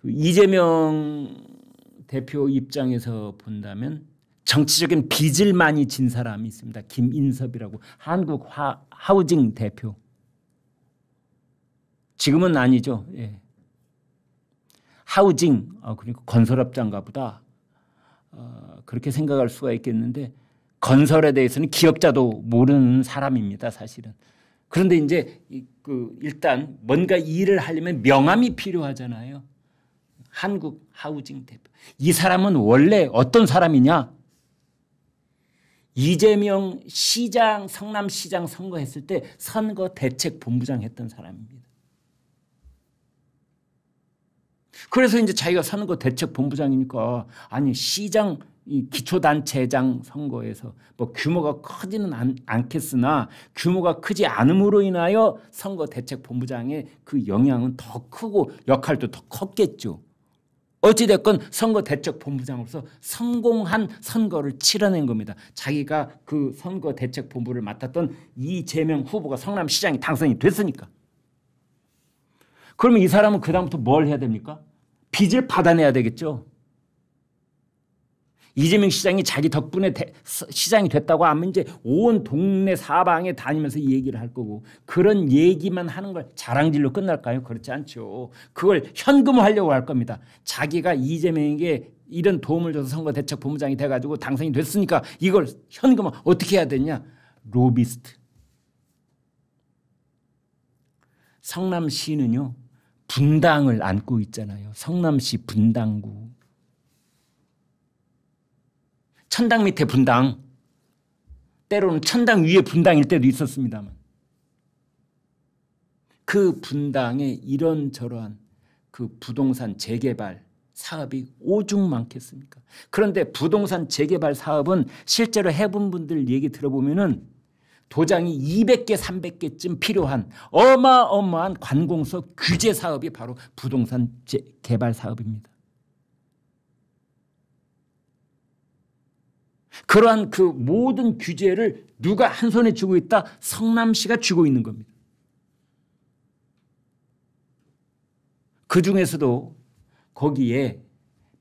그 이재명 대표 입장에서 본다면 정치적인 빚을 많이 진 사람이 있습니다. 김인섭이라고 한국 화, 하우징 대표. 지금은 아니죠. 예. 하우징 어, 그러니까 건설업장가 보다 어, 그렇게 생각할 수가 있겠는데 건설에 대해서는 기억자도 모르는 사람입니다. 사실은. 그런데 이제 그 일단 뭔가 일을 하려면 명함이 필요하잖아요. 한국 하우징 대표. 이 사람은 원래 어떤 사람이냐? 이재명 시장 성남시장 선거했을 때 선거 대책 본부장 했던 사람입니다. 그래서 이제 자기가 선거 대책 본부장이니까 아니 시장 이 기초단체장 선거에서 뭐 규모가 크지는 않, 않겠으나 규모가 크지 않음으로 인하여 선거 대책 본부장의 그 영향은 더 크고 역할도 더 컸겠죠. 어찌됐건 선거 대책 본부장으로서 성공한 선거를 치러낸 겁니다. 자기가 그 선거 대책 본부를 맡았던 이재명 후보가 성남시장이 당선이 됐으니까. 그러면 이 사람은 그다음부터 뭘 해야 됩니까? 빚을 받아내야 되겠죠. 이재명 시장이 자기 덕분에 대, 시장이 됐다고 하면 이제 온 동네 사방에 다니면서 얘기를 할 거고 그런 얘기만 하는 걸 자랑질로 끝날까요? 그렇지 않죠. 그걸 현금화하려고 할 겁니다. 자기가 이재명에게 이런 도움을 줘서 선거대책본부장이 돼가지고 당선이 됐으니까 이걸 현금화 어떻게 해야 되냐? 로비스트. 성남시는요 분당을 안고 있잖아요. 성남시 분당구. 천당 밑에 분당 때로는 천당 위에 분당일 때도 있었습니다만 그 분당에 이런저러한 그 부동산 재개발 사업이 오죽 많겠습니까? 그런데 부동산 재개발 사업은 실제로 해본 분들 얘기 들어보면은 도장이 200개 300개쯤 필요한 어마어마한 관공서 규제 사업이 바로 부동산 재 개발 사업입니다. 그러한 그 모든 규제를 누가 한 손에 쥐고 있다? 성남시가 쥐고 있는 겁니다. 그 중에서도 거기에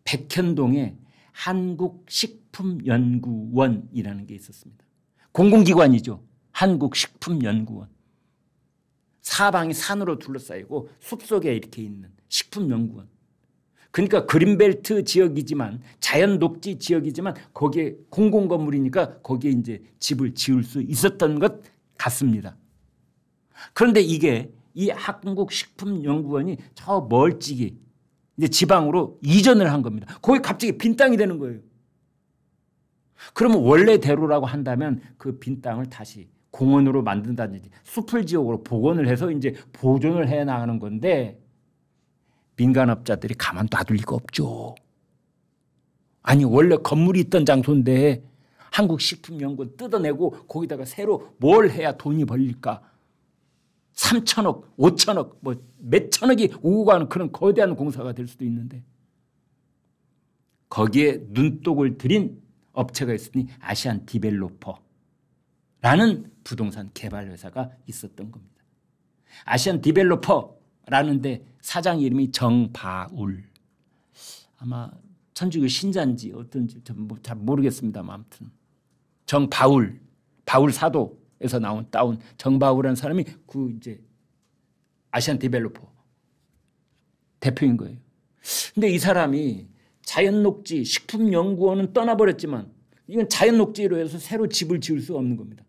백현동에 한국식품연구원이라는 게 있었습니다. 공공기관이죠. 한국식품연구원. 사방이 산으로 둘러싸이고 숲속에 이렇게 있는 식품연구원. 그러니까 그린벨트 지역이지만 자연 녹지 지역이지만 거기에 공공 건물이니까 거기에 이제 집을 지을 수 있었던 것 같습니다. 그런데 이게 이 한국 식품연구원이 저 멀찍이 이제 지방으로 이전을 한 겁니다. 거기 갑자기 빈 땅이 되는 거예요. 그러면 원래대로라고 한다면 그 빈 땅을 다시 공원으로 만든다든지 숲을 지역으로 복원을 해서 이제 보존을 해 나가는 건데 민간업자들이 가만 놔둘 리가 없죠. 아니 원래 건물이 있던 장소인데 한국식품연구원 뜯어내고 거기다가 새로 뭘 해야 돈이 벌릴까 3천억 5천억 뭐 몇천억이 오고 가는 그런 거대한 공사가 될 수도 있는데 거기에 눈독을 들인 업체가 있으니 아시안 디벨로퍼라는 부동산 개발 회사가 있었던 겁니다. 아시안 디벨로퍼 라는데 사장 이름이 정바울 아마 천주교 신자인지 어떤지 뭐 잘 모르겠습니다만 아무튼 정바울 바울 사도에서 나온 따온 정바울이라는 사람이 그 이제 아시안 디벨로퍼 대표인 거예요. 근데 이 사람이 자연녹지 식품연구원은 떠나버렸지만 이건 자연녹지로 해서 새로 집을 지을 수 없는 겁니다.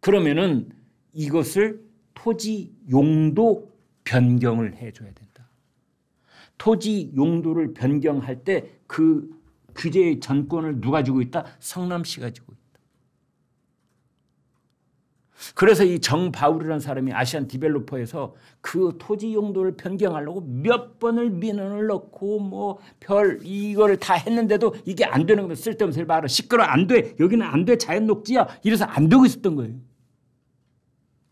그러면은 이것을 토지 용도 변경을 해줘야 된다. 토지 용도를 변경할 때 그 규제의 전권을 누가 지고 있다? 성남시가 지고 있다. 그래서 이 정바울이라는 사람이 아시안 디벨로퍼에서 그 토지 용도를 변경하려고 몇 번을 민원을 넣고 뭐 별 이걸 다 했는데도 이게 안 되는 거다. 쓸데없는 소리 말아. 시끄러 안 돼. 여기는 안 돼. 자연 녹지야. 이래서 안 되고 있었던 거예요.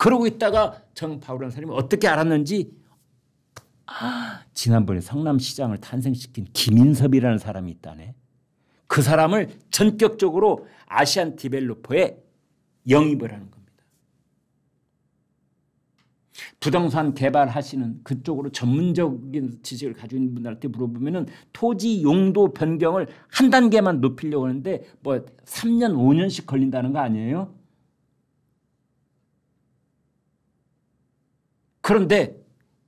그러고 있다가 정 바울이라는 사람이 어떻게 알았는지 아, 지난번에 성남시장을 탄생시킨 김인섭이라는 사람이 있다네. 그 사람을 전격적으로 아시안 디벨로퍼에 영입을 하는 겁니다. 부동산 개발하시는 그쪽으로 전문적인 지식을 가지고 있는 분들한테 물어보면 토지 용도 변경을 한 단계만 높이려고 하는데 뭐 3년 5년씩 걸린다는 거 아니에요? 그런데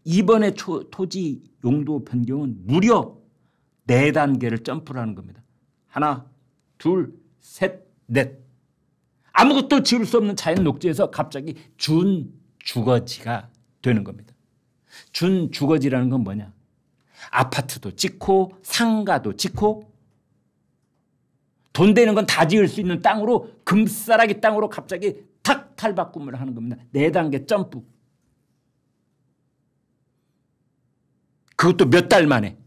이번에 초, 토지 용도 변경은 무려 4단계를 점프라는 겁니다. 하나, 둘, 셋, 넷. 아무것도 지을 수 없는 자연 녹지에서 갑자기 준 주거지가 되는 겁니다. 준 주거지라는 건 뭐냐? 아파트도 짓고 상가도 짓고 돈 되는 건 다 지을 수 있는 땅으로 금싸라기 땅으로 갑자기 탁 탈바꿈을 하는 겁니다. 4단계 점프. 그것도 몇 달 만에.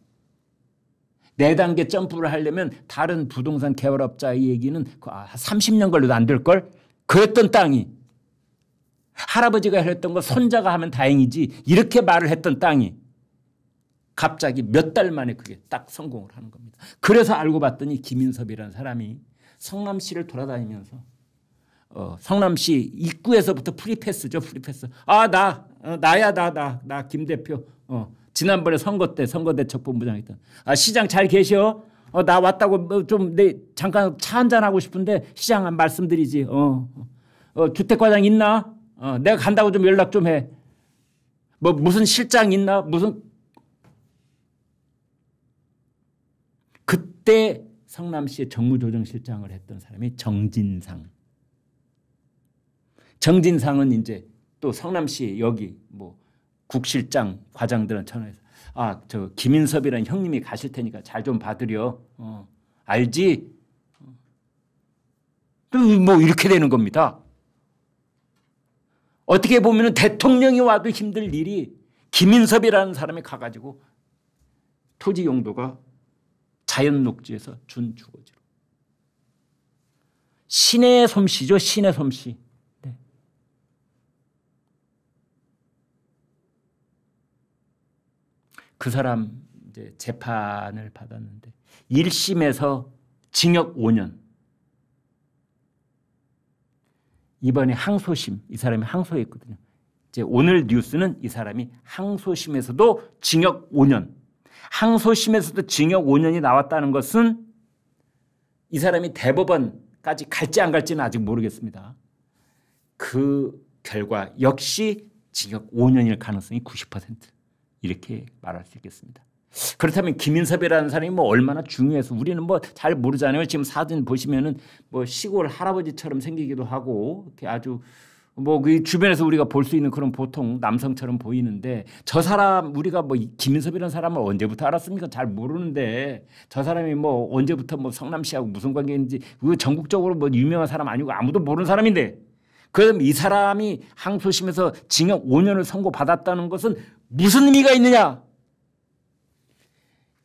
네단계 점프를 하려면 다른 부동산 개발업자의 얘기는 30년 그 아, 걸려도 안 될 걸? 그랬던 땅이 할아버지가 했던 거 손자가 하면 다행이지 이렇게 말을 했던 땅이 갑자기 몇 달 만에 그게 딱 성공을 하는 겁니다. 그래서 알고 봤더니 김인섭이라는 사람이 성남시를 돌아다니면서 어, 성남시 입구에서부터 프리패스죠 프리패스 아나 어, 나야 나 나 나김 대표 어 지난번에 선거 때 선거대책본부장 했던 아 시장 잘 계셔? 어, 나 왔다고 뭐 좀내 잠깐 차 한잔 하고 싶은데 시장 한 말씀드리지. 어. 어 주택과장 있나? 어, 내가 간다고 좀 연락 좀 해. 뭐 무슨 실장 있나? 무슨 그때 성남시의 정무조정실장을 했던 사람이 정진상. 정진상은 이제 또 성남시 여기 뭐 국실장 과장들은 전화해서 아저 김인섭이라는 형님이 가실 테니까 잘 좀 봐드려 어, 알지? 어. 뭐 이렇게 되는 겁니다. 어떻게 보면 대통령이 와도 힘들 일이 김인섭이라는 사람이 가가지고 토지 용도가 자연 녹지에서 준 주거지로. 신의 솜씨죠. 신의 솜씨. 그 사람 이제 재판을 받았는데 1심에서 징역 5년. 이번에 항소심 이 사람이 항소했거든요. 이제 오늘 뉴스는 이 사람이 항소심에서도 징역 5년. 항소심에서도 징역 5년이 나왔다는 것은 이 사람이 대법원까지 갈지 안 갈지는 아직 모르겠습니다. 그 결과 역시 징역 5년일 가능성이 90%. 이렇게 말할 수 있겠습니다. 그렇다면 김인섭이라는 사람이 뭐 얼마나 중요해서 우리는 뭐 잘 모르잖아요. 지금 사진 보시면은 뭐 시골 할아버지처럼 생기기도 하고 이렇게 아주 뭐 그 주변에서 우리가 볼 수 있는 그런 보통 남성처럼 보이는데 저 사람 우리가 뭐 김인섭이라는 사람을 언제부터 알았습니까? 잘 모르는데 저 사람이 뭐 언제부터 뭐 성남시하고 무슨 관계인지 그 전국적으로 뭐 유명한 사람 아니고 아무도 모르는 사람인데 그럼 이 사람이 항소심에서 징역 5년을 선고받았다는 것은 무슨 의미가 있느냐?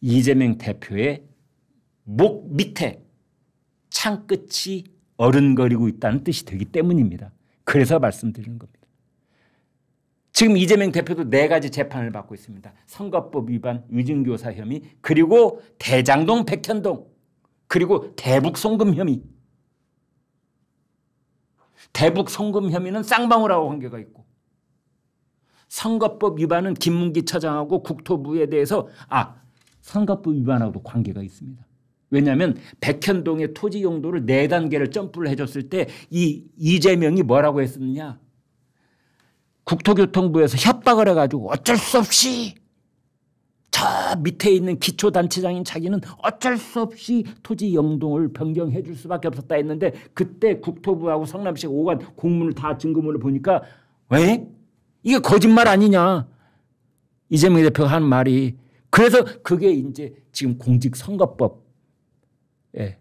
이재명 대표의 목 밑에 창끝이 어른거리고 있다는 뜻이 되기 때문입니다. 그래서 말씀드리는 겁니다. 지금 이재명 대표도 네 가지 재판을 받고 있습니다. 선거법 위반, 위증교사 혐의, 그리고 대장동 백현동, 그리고 대북송금 혐의. 대북송금 혐의는 쌍방울하고 관계가 있고 선거법 위반은 김문기 처장하고 국토부에 대해서 아 선거법 위반하고도 관계가 있습니다. 왜냐하면 백현동의 토지 용도를 4단계를 점프를 해줬을 때 이 이재명이 뭐라고 했었느냐. 국토교통부에서 협박을 해가지고 어쩔 수 없이 저 밑에 있는 기초단체장인 자기는 어쩔 수 없이 토지 영동을 변경해 줄 수밖에 없었다 했는데 그때 국토부하고 성남시 오간 공문을 다 증거문을 보니까 왜 이게 거짓말 아니냐. 이재명 대표가 한 말이. 그래서 그게 이제 지금 공직선거법. 예.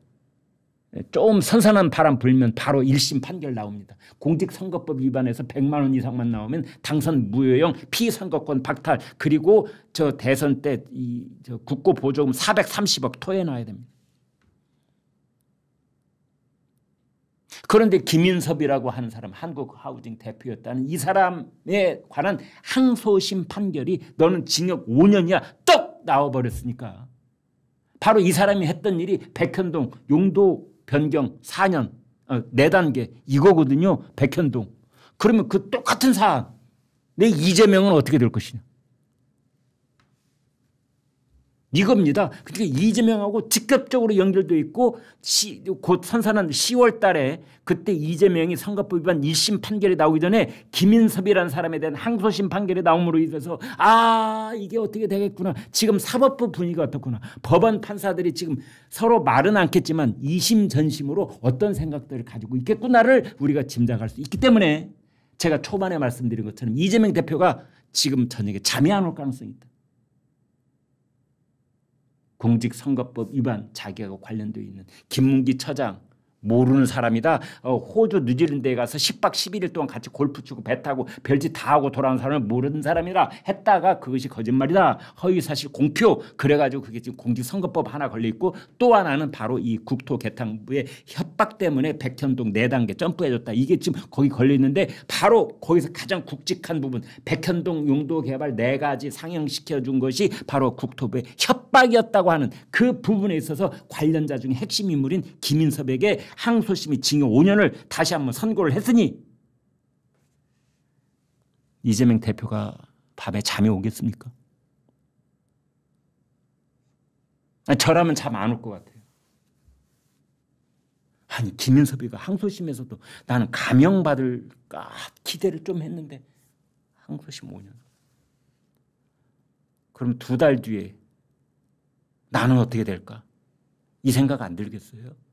조금 예, 선선한 바람 불면 바로 1심 판결 나옵니다. 공직선거법 위반해서 100만 원 이상만 나오면 당선 무효형 피선거권 박탈 그리고 저 대선 때 이 저 국고보조금 430억 토해놔야 됩니다. 그런데 김인섭이라고 하는 사람 한국 하우징 대표였다는 이 사람에 관한 항소심 판결이 너는 징역 5년이야 떡 나와버렸으니까 바로 이 사람이 했던 일이 백현동 용도 변경 4년 어, 4단계 이거거든요 백현동 그러면 그 똑같은 사안 내 이재명은 어떻게 될 것이냐 이겁니다. 그러니까 이재명하고 직접적으로 연결돼 있고 시, 곧 선산한 10월 달에 그때 이재명이 선거법 위반 1심 판결이 나오기 전에 김인섭이라는 사람에 대한 항소심 판결이 나옴으로 인해서 아 이게 어떻게 되겠구나. 지금 사법부 분위기가 어떻구나. 법원 판사들이 지금 서로 말은 않겠지만 이심 전심으로 어떤 생각들을 가지고 있겠구나를 우리가 짐작할 수 있기 때문에 제가 초반에 말씀드린 것처럼 이재명 대표가 지금 저녁에 잠이 안 올 가능성이 있다. 공직선거법 위반 자격과 관련되어 있는 김문기 처장 모르는 사람이다. 어, 호주 뉴질랜드에 가서 10박 11일 동안 같이 골프 치고 배 타고 별짓 다 하고 돌아온 사람을 모르는 사람이다 했다가 그것이 거짓말이다. 허위사실 공표 그래가지고 그게 지금 공직선거법 하나 걸려있고 또 하나는 바로 이 국토개탕부의 협박 때문에 백현동 4단계 점프해줬다. 이게 지금 거기 걸려있는데 바로 거기서 가장 굵직한 부분 백현동 용도개발 4가지 상향시켜준 것이 바로 국토부의 협박이었다고 하는 그 부분에 있어서 관련자 중에 핵심 인물인 김인섭에게 항소심이 징역 5년을 다시 한 번 선고를 했으니 이재명 대표가 밤에 잠이 오겠습니까? 저라면 잠 안 올 것 같아요. 아니 김인섭이가 항소심에서도 나는 감형받을까 기대를 좀 했는데 항소심 5년. 그럼 두 달 뒤에 나는 어떻게 될까? 이 생각 안 들겠어요?